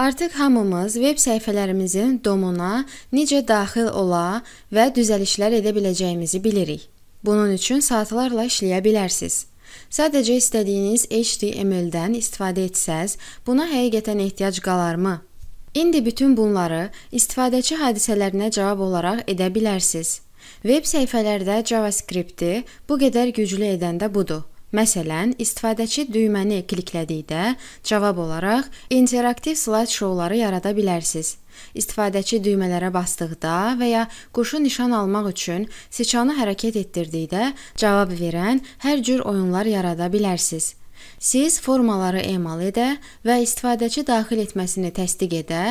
Artıq hamımız veb səhifələrimizin domuna necə daxil ola və düzəlişlər edə biləcəyimizi bilirik. Bunun üçün saatlarla işləyə bilərsiniz. Sadəcə istədiyiniz HTML-dən istifadə etsəz, buna həqiqətən ehtiyac qalarmı? İndi bütün bunları istifadəçi hadisələrinə cavab olaraq edə bilərsiniz. Veb səhifələrdə JavaScript-i bu qədər güclü edən də budur. Məsələn, istifadəçi düyməni kliklədikdə cavab olaraq interaktiv slayd şouları yarada bilərsiniz. İstifadəçi düymələrə basdıqda və ya quşu nişan almaq üçün siçanı hərəkət etdirdikdə cavab verən hər cür oyunlar yarada bilərsiniz. Siz formaları emal edə və istifadəçi daxil etməsini təsdiq edə,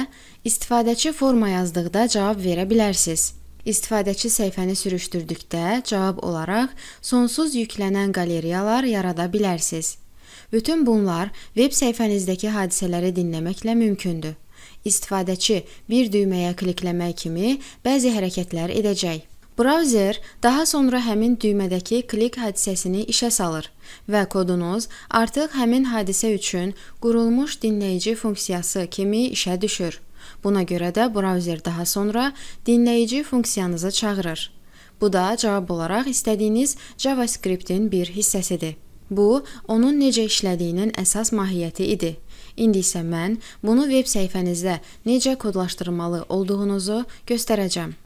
istifadəçi forma yazdıqda cavab verə bilərsiniz. İstifadəçi səhifəni sürüşdürdükdə cavab olaraq sonsuz yüklənən qaleriyalar yarada bilərsiniz. Bütün bunlar veb səhifənizdəki hadisələri dinləməklə mümkündür. İstifadəçi bir düyməyə klikləmək kimi bəzi hərəkətlər edəcək. Brauzer daha sonra həmin düymədəki klik hadisəsini işə salır və kodunuz artıq həmin hadisə üçün qurulmuş dinləyici funksiyası kimi işə düşür. Buna görə də brauzer daha sonra dinləyici funksiyanızı çağırır. Bu da cavab olaraq istədiyiniz JavaScript-in bir hissəsidir. Bu, onun necə işlədiyinin əsas mahiyyəti idi. İndi isə mən bunu veb səhifənizdə necə kodlaşdırmalı olduğunuzu göstərəcəm.